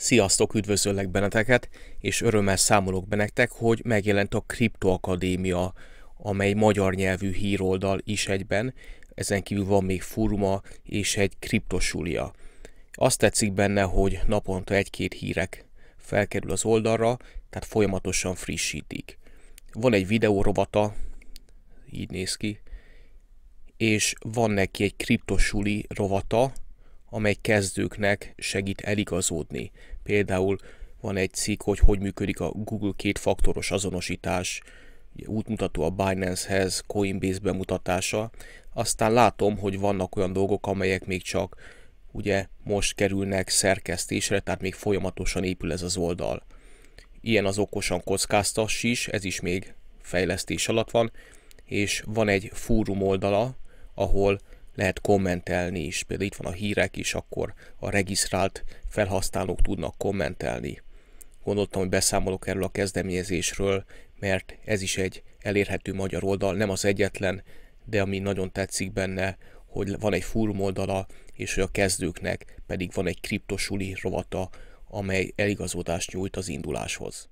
Sziasztok, üdvözöllek benneteket, és örömmel számolok be nektek, hogy megjelent a Kripto Akadémia, amely magyar nyelvű híroldal is egyben, ezen kívül van még fóruma és egy kriptosulia. Azt tetszik benne, hogy naponta egy-két hírek felkerül az oldalra, tehát folyamatosan frissítik. Van egy videórovata, így néz ki, és van neki egy kriptosuli rovata, amely kezdőknek segít eligazódni. Például van egy cikk, hogy hogy működik a Google kétfaktoros azonosítás, útmutató a Binance-hez, Coinbase bemutatása. Aztán látom, hogy vannak olyan dolgok, amelyek még csak ugye most kerülnek szerkesztésre, tehát még folyamatosan épül ez az oldal. Ilyen az okosan kockáztass is, ez is még fejlesztés alatt van, és van egy fórum oldala, ahol lehet kommentelni is, például itt van a hírek is, akkor a regisztrált felhasználók tudnak kommentelni. Gondoltam, hogy beszámolok erről a kezdeményezésről, mert ez is egy elérhető magyar oldal, nem az egyetlen, de ami nagyon tetszik benne, hogy van egy fórum oldala, és hogy a kezdőknek pedig van egy kriptosuli rovata, amely eligazodást nyújt az induláshoz.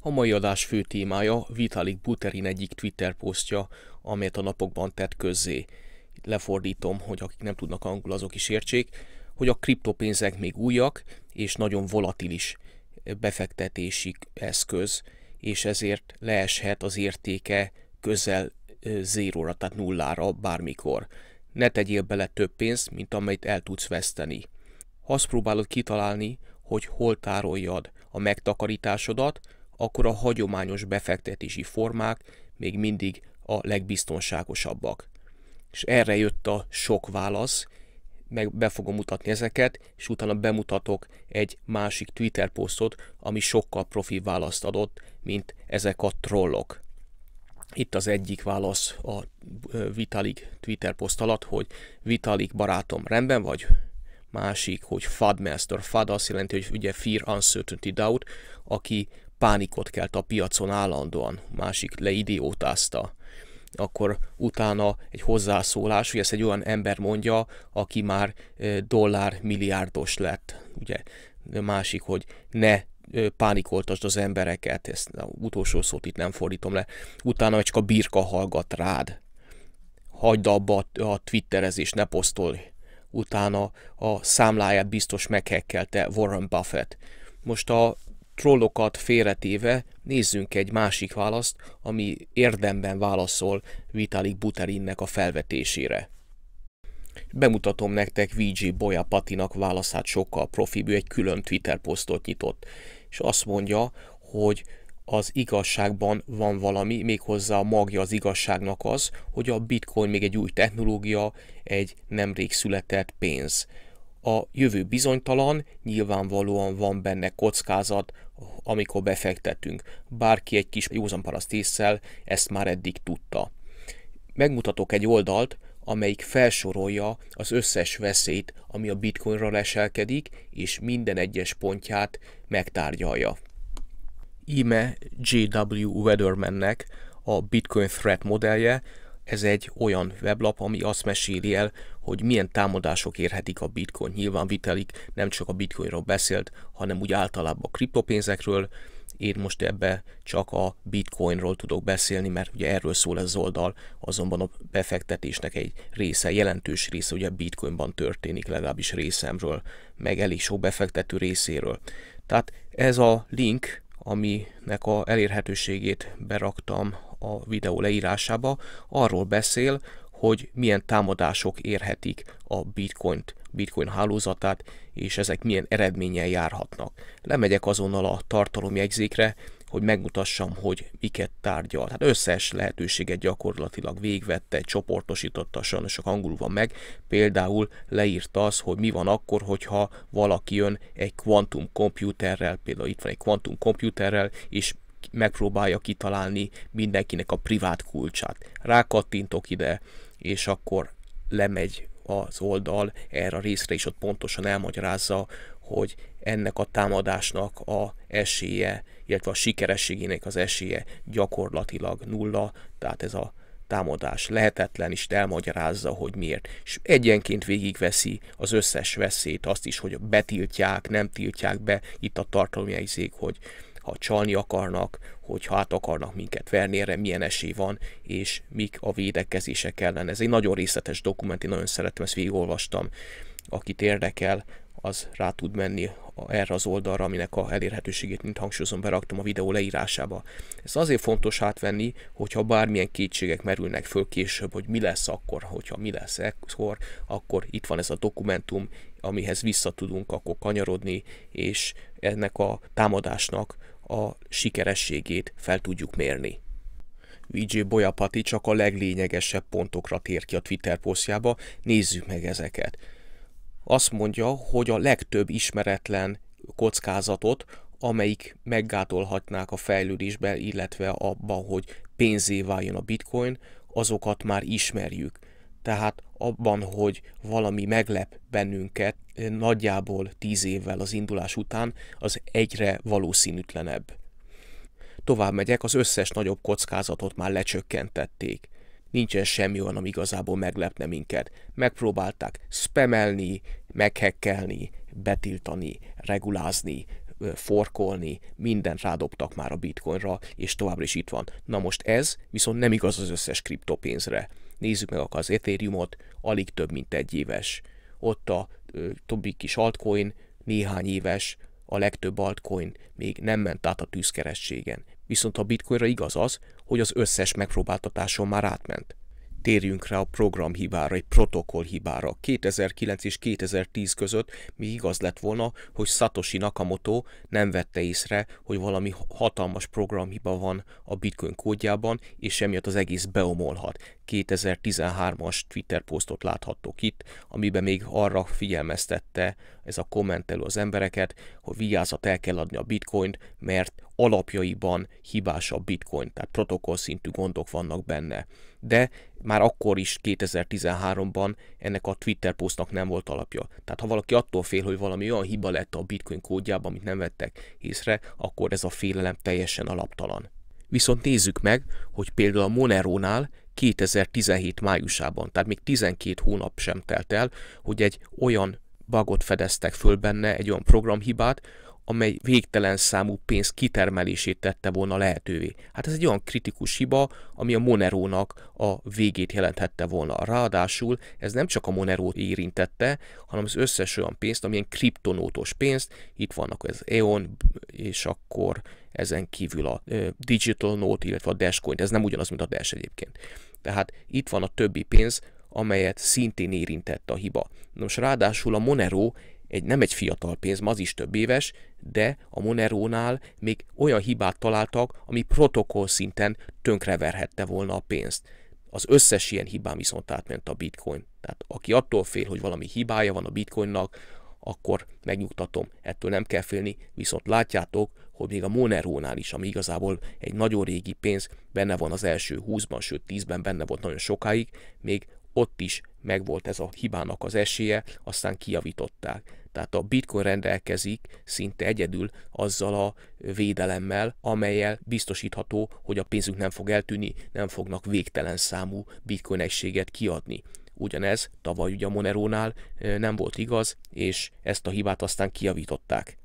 A mai adás fő témája Vitalik Buterin egyik Twitter posztja, amelyet a napokban tett közzé lefordítom, hogy akik nem tudnak angol, azok is értsék, hogy a kriptopénzek még újak, és nagyon volatilis befektetési eszköz, és ezért leeshet az értéke közel zéróra, tehát nullára bármikor. Ne tegyél bele több pénzt, mint amelyet el tudsz veszteni. Ha azt próbálod kitalálni, hogy hol tároljad a megtakarításodat, akkor a hagyományos befektetési formák még mindig a legbiztonságosabbak és erre jött a sok válasz, meg be fogom mutatni ezeket, és utána bemutatok egy másik Twitter posztot, ami sokkal profi választ adott, mint ezek a trollok. Itt az egyik válasz a Vitalik Twitter poszt alatt, hogy Vitalik barátom, rendben vagy? Másik, hogy FADmaster. FAD azt jelenti, hogy ugye Fear Uncertainty Doubt, aki pánikot kelt a piacon állandóan. Másik leidiótázta akkor utána egy hozzászólás, hogy ezt egy olyan ember mondja, aki már dollár milliárdos lett. Ugye a másik, hogy ne pánikoltasd az embereket, ezt a utolsó szót itt nem fordítom le, utána csak a birka hallgat rád. Hagyd abba a twitterezést, ne posztolj. Utána a számláját biztos meghekkelte Warren Buffett. Most a, trollokat félretéve nézzünk egy másik választ, ami érdemben válaszol Vitalik Buterinnek a felvetésére. Bemutatom nektek VG Boya Patinak válaszát sokkal profibb, egy külön Twitter posztot nyitott, és azt mondja, hogy az igazságban van valami, méghozzá a magja az igazságnak az, hogy a bitcoin még egy új technológia, egy nemrég született pénz. A jövő bizonytalan, nyilvánvalóan van benne kockázat, amikor befektetünk. Bárki egy kis józan paraszt ezt már eddig tudta. Megmutatok egy oldalt, amelyik felsorolja az összes veszélyt, ami a bitcoinra leselkedik, és minden egyes pontját megtárgyalja. Íme J.W. Weathermannek a Bitcoin Threat modellje, ez egy olyan weblap, ami azt meséli el, hogy milyen támadások érhetik a bitcoin. Nyilván Vitalik nem csak a bitcoinról beszélt, hanem úgy általában a kriptopénzekről. Én most ebbe csak a bitcoinról tudok beszélni, mert ugye erről szól ez az oldal, azonban a befektetésnek egy része, jelentős része ugye bitcoinban történik, legalábbis részemről, meg elég sok befektető részéről. Tehát ez a link, aminek a elérhetőségét beraktam a videó leírásába, arról beszél, hogy milyen támadások érhetik a bitcoint, bitcoin hálózatát, és ezek milyen eredménnyel járhatnak. Lemegyek azonnal a tartalomjegyzékre, hogy megmutassam, hogy miket tárgyal. Tehát összes lehetőséget gyakorlatilag végvette, csoportosította, sajnos sok angolul van meg. Például leírta az, hogy mi van akkor, hogyha valaki jön egy kvantumkomputerrel, például itt van egy kvantumkomputerrel, és megpróbálja kitalálni mindenkinek a privát kulcsát. Rákattintok ide, és akkor lemegy az oldal erre a részre, és ott pontosan elmagyarázza, hogy ennek a támadásnak a esélye, illetve a sikerességének az esélye gyakorlatilag nulla, tehát ez a támadás lehetetlen, és elmagyarázza, hogy miért. És egyenként végigveszi az összes veszélyt, azt is, hogy betiltják, nem tiltják be, itt a tartalomjegyzék, hogy ha csalni akarnak, hogy át akarnak minket verni, erre milyen esély van, és mik a védekezések ellen. Ez egy nagyon részletes dokument, én nagyon szeretem, ezt végigolvastam. Akit érdekel, az rá tud menni erre az oldalra, aminek a elérhetőségét, mint hangsúlyozom, beraktam a videó leírásába. Ez azért fontos átvenni, hogyha bármilyen kétségek merülnek föl később, hogy mi lesz akkor, hogyha mi lesz ekkor, akkor itt van ez a dokumentum, amihez vissza tudunk akkor kanyarodni, és ennek a támadásnak a sikerességét fel tudjuk mérni. Vijay Boyapati csak a leglényegesebb pontokra tér ki a Twitter posztjába, nézzük meg ezeket. Azt mondja, hogy a legtöbb ismeretlen kockázatot, amelyik meggátolhatnák a fejlődésbe, illetve abban, hogy pénzé váljon a bitcoin, azokat már ismerjük tehát abban, hogy valami meglep bennünket eh, nagyjából tíz évvel az indulás után, az egyre valószínűtlenebb. Tovább megyek, az összes nagyobb kockázatot már lecsökkentették. Nincsen semmi olyan, ami igazából meglepne minket. Megpróbálták spamelni, meghekkelni, betiltani, regulázni, forkolni, mindent rádobtak már a bitcoinra, és továbbra is itt van. Na most ez viszont nem igaz az összes kriptopénzre nézzük meg az Ethereumot, alig több mint egy éves. Ott a többi kis altcoin néhány éves, a legtöbb altcoin még nem ment át a tűzkerességen. Viszont a bitcoinra igaz az, hogy az összes megpróbáltatáson már átment. Térjünk rá a programhibára, egy protokollhibára. 2009 és 2010 között még igaz lett volna, hogy Satoshi Nakamoto nem vette észre, hogy valami hatalmas programhiba van a bitcoin kódjában, és emiatt az egész beomolhat. 2013-as Twitter posztot láthattok itt, amiben még arra figyelmeztette ez a kommentelő az embereket, hogy vigyázat el kell adni a bitcoint, mert alapjaiban hibás a bitcoin, tehát protokoll szintű gondok vannak benne. De már akkor is 2013-ban ennek a Twitter posztnak nem volt alapja. Tehát ha valaki attól fél, hogy valami olyan hiba lett a bitcoin kódjában, amit nem vettek észre, akkor ez a félelem teljesen alaptalan. Viszont nézzük meg, hogy például a Monero-nál 2017 májusában, tehát még 12 hónap sem telt el, hogy egy olyan bagot fedeztek föl benne, egy olyan programhibát, amely végtelen számú pénz kitermelését tette volna lehetővé. Hát ez egy olyan kritikus hiba, ami a Monerónak a végét jelentette volna. Ráadásul ez nem csak a Monerót érintette, hanem az összes olyan pénzt, amilyen kriptonótos pénzt, itt vannak az EON, és akkor ezen kívül a Digital Note, illetve a Dashcoin, ez nem ugyanaz, mint a Dash egyébként. Tehát itt van a többi pénz, amelyet szintén érintett a hiba. Nos, ráadásul a Monero egy, nem egy fiatal pénz, ma az is több éves, de a Monerónál még olyan hibát találtak, ami protokoll szinten tönkreverhette volna a pénzt. Az összes ilyen hibám viszont átment a bitcoin. Tehát aki attól fél, hogy valami hibája van a bitcoinnak, akkor megnyugtatom, ettől nem kell félni, viszont látjátok, hogy még a Monero-nál is, ami igazából egy nagyon régi pénz, benne van az első 20-ban, sőt 10-ben benne volt nagyon sokáig, még ott is megvolt ez a hibának az esélye, aztán kijavították. Tehát a bitcoin rendelkezik szinte egyedül azzal a védelemmel, amelyel biztosítható, hogy a pénzünk nem fog eltűnni, nem fognak végtelen számú bitcoin egységet kiadni. Ugyanez tavaly ugye a Monerónál nem volt igaz, és ezt a hibát aztán kiavították.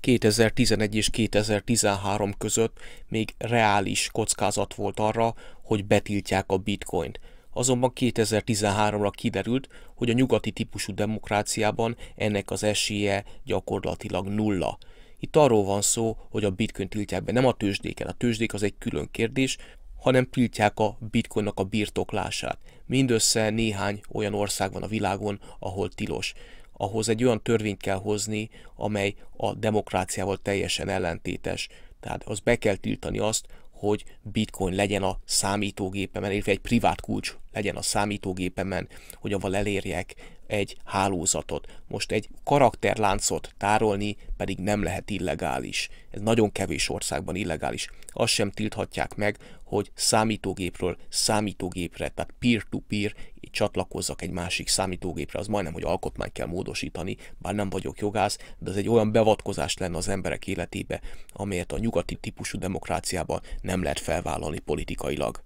2011 és 2013 között még reális kockázat volt arra, hogy betiltják a bitcoint. Azonban 2013-ra kiderült, hogy a nyugati típusú demokráciában ennek az esélye gyakorlatilag nulla. Itt arról van szó, hogy a bitcoin tiltják be, nem a tőzsdéken. A tőzsdék az egy külön kérdés, hanem tiltják a bitcoinnak a birtoklását. Mindössze néhány olyan ország van a világon, ahol tilos. Ahhoz egy olyan törvényt kell hozni, amely a demokráciával teljesen ellentétes. Tehát az be kell tiltani azt, hogy bitcoin legyen a számítógépemen, illetve egy privát kulcs legyen a számítógépemen, hogy avval elérjek egy hálózatot. Most egy karakterláncot tárolni pedig nem lehet illegális. Ez nagyon kevés országban illegális. Azt sem tilthatják meg, hogy számítógépről számítógépre, tehát peer-to-peer csatlakozzak egy másik számítógépre, az majdnem, hogy alkotmány kell módosítani, bár nem vagyok jogász, de ez egy olyan bevatkozás lenne az emberek életébe, amelyet a nyugati típusú demokráciában nem lehet felvállalni politikailag.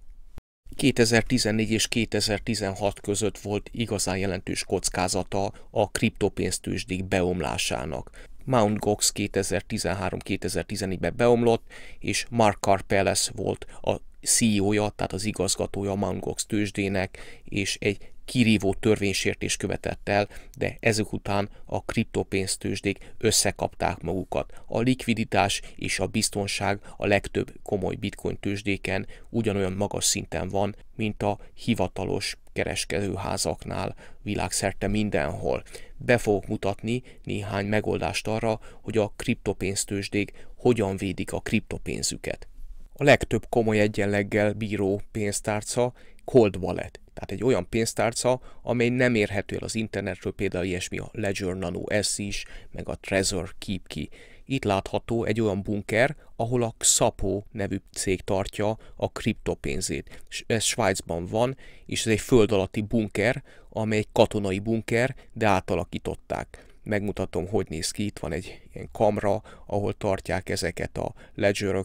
2014 és 2016 között volt igazán jelentős kockázata a kriptopénztősdék beomlásának. Mount Gox 2013-2014-ben beomlott, és Mark Carpeles volt a CEO-ja, tehát az igazgatója a Mount Gox tőzsdének, és egy kirívó törvénysértés követett el, de ezek után a kriptopénztősdék összekapták magukat. A likviditás és a biztonság a legtöbb komoly bitcoin tőzsdéken ugyanolyan magas szinten van, mint a hivatalos kereskedőházaknál világszerte mindenhol. Be fogok mutatni néhány megoldást arra, hogy a kriptopénztősdék hogyan védik a kriptopénzüket. A legtöbb komoly egyenleggel bíró pénztárca Cold Wallet tehát egy olyan pénztárca, amely nem érhető el az internetről, például ilyesmi a Ledger Nano S is, meg a Trezor Keep Key. Itt látható egy olyan bunker, ahol a Xapo nevű cég tartja a kriptopénzét. Ez Svájcban van, és ez egy föld alatti bunker, amely egy katonai bunker, de átalakították megmutatom, hogy néz ki. Itt van egy ilyen kamra, ahol tartják ezeket a ledger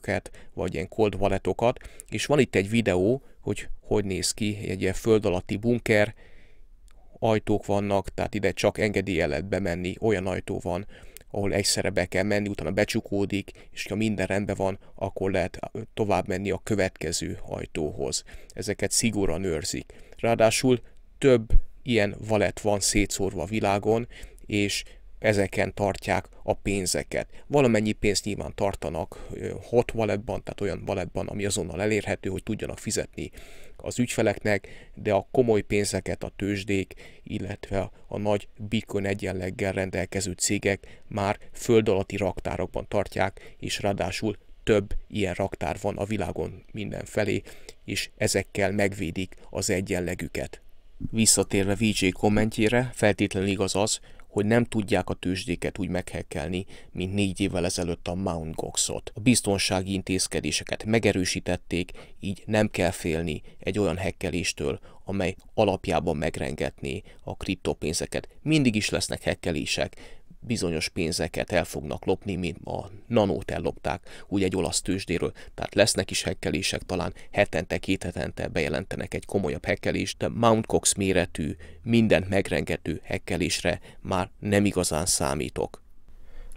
vagy ilyen cold walletokat, és van itt egy videó, hogy hogy néz ki egy ilyen föld alatti bunker, ajtók vannak, tehát ide csak engedélye lehet bemenni, olyan ajtó van, ahol egyszerre be kell menni, utána becsukódik, és ha minden rendben van, akkor lehet tovább menni a következő ajtóhoz. Ezeket szigorúan őrzik. Ráadásul több ilyen valet van szétszórva a világon, és ezeken tartják a pénzeket. Valamennyi pénzt nyilván tartanak hot walletban, tehát olyan walletban, ami azonnal elérhető, hogy tudjanak fizetni az ügyfeleknek, de a komoly pénzeket a tőzsdék, illetve a nagy bitcoin egyenleggel rendelkező cégek már föld alatti raktárokban tartják, és ráadásul több ilyen raktár van a világon mindenfelé, és ezekkel megvédik az egyenlegüket. Visszatérve VJ kommentjére, feltétlenül igaz az, hogy nem tudják a tőzsdéket úgy meghekkelni, mint négy évvel ezelőtt a Mount Goxot. A biztonsági intézkedéseket megerősítették, így nem kell félni egy olyan hekkeléstől, amely alapjában megrengetné a kriptopénzeket. Mindig is lesznek hekkelések, bizonyos pénzeket el fognak lopni, mint a nanót ellopták, úgy egy olasz tőzsdéről. Tehát lesznek is hekkelések, talán hetente, két hetente bejelentenek egy komolyabb hekkelést, de Mount Cox méretű, mindent megrengető hekkelésre már nem igazán számítok.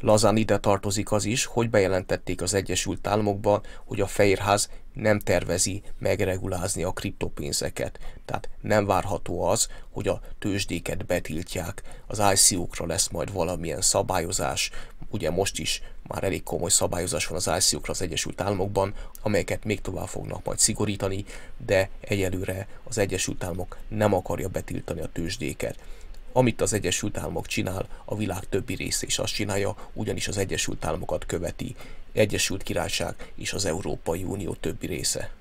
Lazán ide tartozik az is, hogy bejelentették az Egyesült Államokban, hogy a Fehérház nem tervezi megregulázni a kriptopénzeket. Tehát nem várható az, hogy a tőzsdéket betiltják, az ICO-kra lesz majd valamilyen szabályozás. Ugye most is már elég komoly szabályozás van az ICO-kra az Egyesült Államokban, amelyeket még tovább fognak majd szigorítani, de egyelőre az Egyesült Államok nem akarja betiltani a tőzsdéket. Amit az Egyesült Államok csinál, a világ többi része is azt csinálja, ugyanis az Egyesült Államokat követi Egyesült Királyság és az Európai Unió többi része.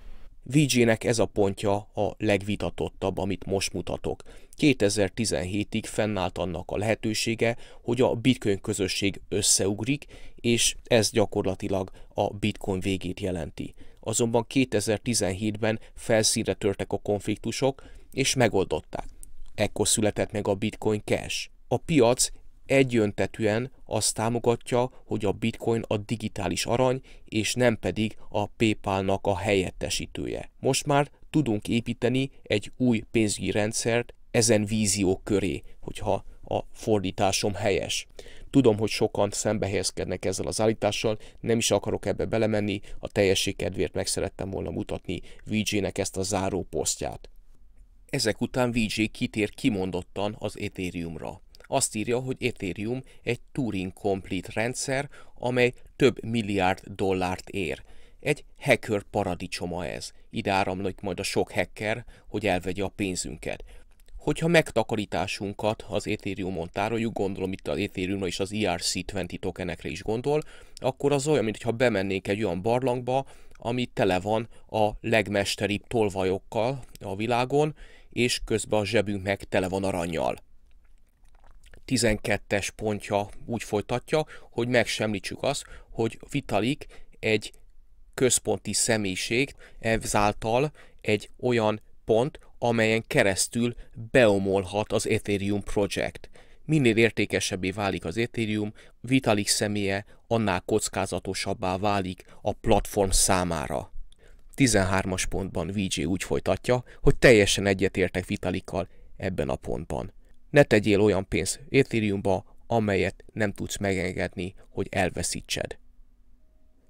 VG-nek ez a pontja a legvitatottabb, amit most mutatok. 2017-ig fennállt annak a lehetősége, hogy a bitcoin közösség összeugrik, és ez gyakorlatilag a bitcoin végét jelenti. Azonban 2017-ben felszínre törtek a konfliktusok, és megoldották. Ekkor született meg a Bitcoin Cash. A piac egyöntetűen azt támogatja, hogy a bitcoin a digitális arany, és nem pedig a PayPal-nak a helyettesítője. Most már tudunk építeni egy új pénzügyi rendszert ezen víziók köré, hogyha a fordításom helyes. Tudom, hogy sokan szembehelyezkednek ezzel az állítással, nem is akarok ebbe belemenni, a teljesség kedvéért meg szerettem volna mutatni vg nek ezt a záró posztját. Ezek után VJ kitér kimondottan az Ethereumra. Azt írja, hogy Ethereum egy Turing Complete rendszer, amely több milliárd dollárt ér. Egy hacker paradicsoma ez. Ide áramlik majd a sok hacker, hogy elvegye a pénzünket. Hogyha megtakarításunkat az Ethereumon tároljuk, gondolom itt az Ethereumra és az ERC20 tokenekre is gondol, akkor az olyan, mintha bemennék egy olyan barlangba, ami tele van a legmesteribb tolvajokkal a világon, és közben a zsebünk meg tele van aranyjal. 12-es pontja úgy folytatja, hogy megsemlítsük azt, hogy Vitalik egy központi személyiség, ezáltal egy olyan pont, amelyen keresztül beomolhat az Ethereum Project. Minél értékesebbé válik az Ethereum, Vitalik személye annál kockázatosabbá válik a platform számára. 13-as pontban VJ úgy folytatja, hogy teljesen egyetértek Vitalikkal ebben a pontban. Ne tegyél olyan pénzt Ethereumba, amelyet nem tudsz megengedni, hogy elveszítsed.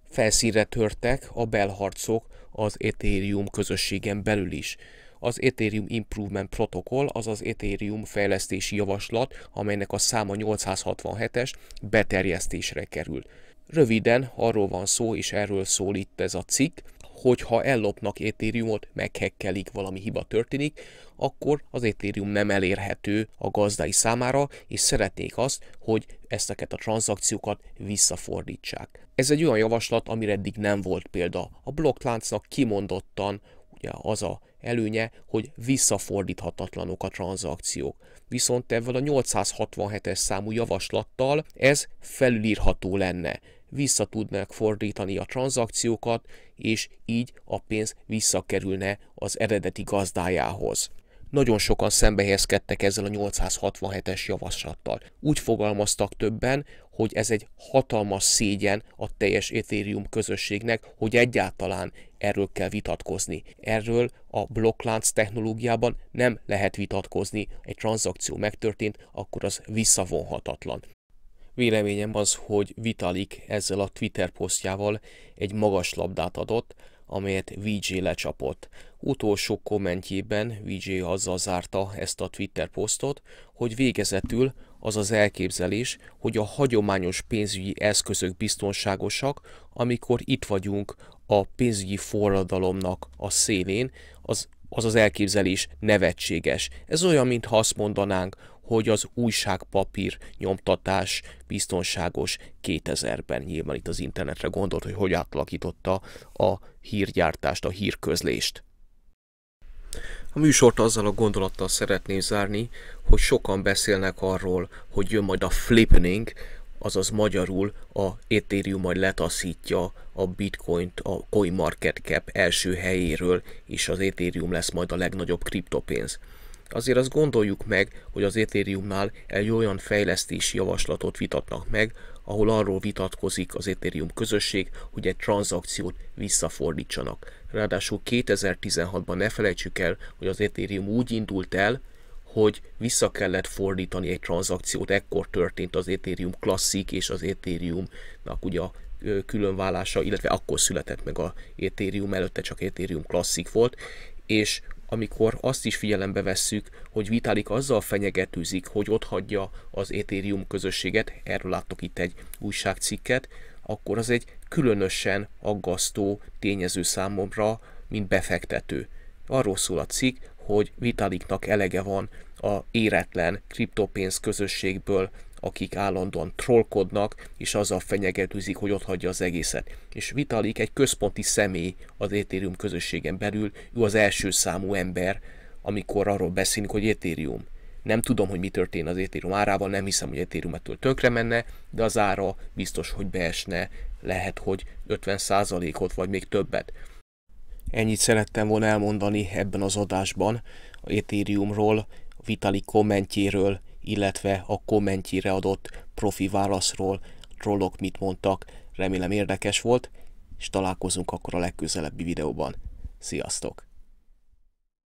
Felszínre törtek a belharcok az Ethereum közösségen belül is. Az Ethereum Improvement Protocol, azaz Ethereum fejlesztési javaslat, amelynek a száma 867-es, beterjesztésre kerül. Röviden arról van szó, és erről szól itt ez a cikk, hogyha ellopnak étériumot, meghekkelik, valami hiba történik, akkor az étérium nem elérhető a gazdai számára, és szeretnék azt, hogy ezteket a tranzakciókat visszafordítsák. Ez egy olyan javaslat, amire eddig nem volt példa. A blokkláncnak kimondottan ugye az a előnye, hogy visszafordíthatatlanok a tranzakciók. Viszont ezzel a 867-es számú javaslattal ez felülírható lenne. Vissza tudnák fordítani a tranzakciókat, és így a pénz visszakerülne az eredeti gazdájához nagyon sokan szembehelyezkedtek ezzel a 867-es javaslattal. Úgy fogalmaztak többen, hogy ez egy hatalmas szégyen a teljes Ethereum közösségnek, hogy egyáltalán erről kell vitatkozni. Erről a blokklánc technológiában nem lehet vitatkozni. Egy tranzakció megtörtént, akkor az visszavonhatatlan. Véleményem az, hogy Vitalik ezzel a Twitter posztjával egy magas labdát adott, amelyet VJ lecsapott. Utolsó kommentjében VJ azzal zárta ezt a Twitter posztot, hogy végezetül az az elképzelés, hogy a hagyományos pénzügyi eszközök biztonságosak, amikor itt vagyunk a pénzügyi forradalomnak a szélén, az az, az elképzelés nevetséges. Ez olyan, mintha azt mondanánk, hogy az újságpapír nyomtatás biztonságos 2000-ben. Nyilván itt az internetre gondolt, hogy hogy átalakította a hírgyártást, a hírközlést. A műsort azzal a gondolattal szeretném zárni, hogy sokan beszélnek arról, hogy jön majd a flipping, azaz magyarul a Ethereum majd letaszítja a bitcoint a CoinMarketCap első helyéről, és az Ethereum lesz majd a legnagyobb kriptopénz. Azért azt gondoljuk meg, hogy az Ethereumnál egy olyan fejlesztési javaslatot vitatnak meg, ahol arról vitatkozik az Ethereum közösség, hogy egy tranzakciót visszafordítsanak. Ráadásul 2016-ban ne felejtsük el, hogy az Ethereum úgy indult el, hogy vissza kellett fordítani egy tranzakciót, ekkor történt az Ethereum Classic és az Ethereumnak ugye a különválása, illetve akkor született meg a Ethereum, előtte csak Ethereum Classic volt, és amikor azt is figyelembe vesszük, hogy Vitalik azzal fenyegetőzik, hogy hagyja az Ethereum közösséget, erről láttok itt egy újságcikket, akkor az egy különösen aggasztó tényező számomra, mint befektető. Arról szól a cikk, hogy Vitaliknak elege van a éretlen kriptopénz közösségből, akik állandóan trollkodnak, és azzal fenyegetőzik, hogy ott hagyja az egészet. És Vitalik egy központi személy az Ethereum közösségen belül, ő az első számú ember, amikor arról beszélünk, hogy Ethereum. Nem tudom, hogy mi történ az Ethereum árával, nem hiszem, hogy Ethereum ettől tönkre menne, de az ára biztos, hogy beesne, lehet, hogy 50%-ot vagy még többet. Ennyit szerettem volna elmondani ebben az adásban, a Ethereumról, Vitali kommentjéről, illetve a kommentjére adott profi válaszról, trollok mit mondtak, remélem érdekes volt, és találkozunk akkor a legközelebbi videóban. Sziasztok!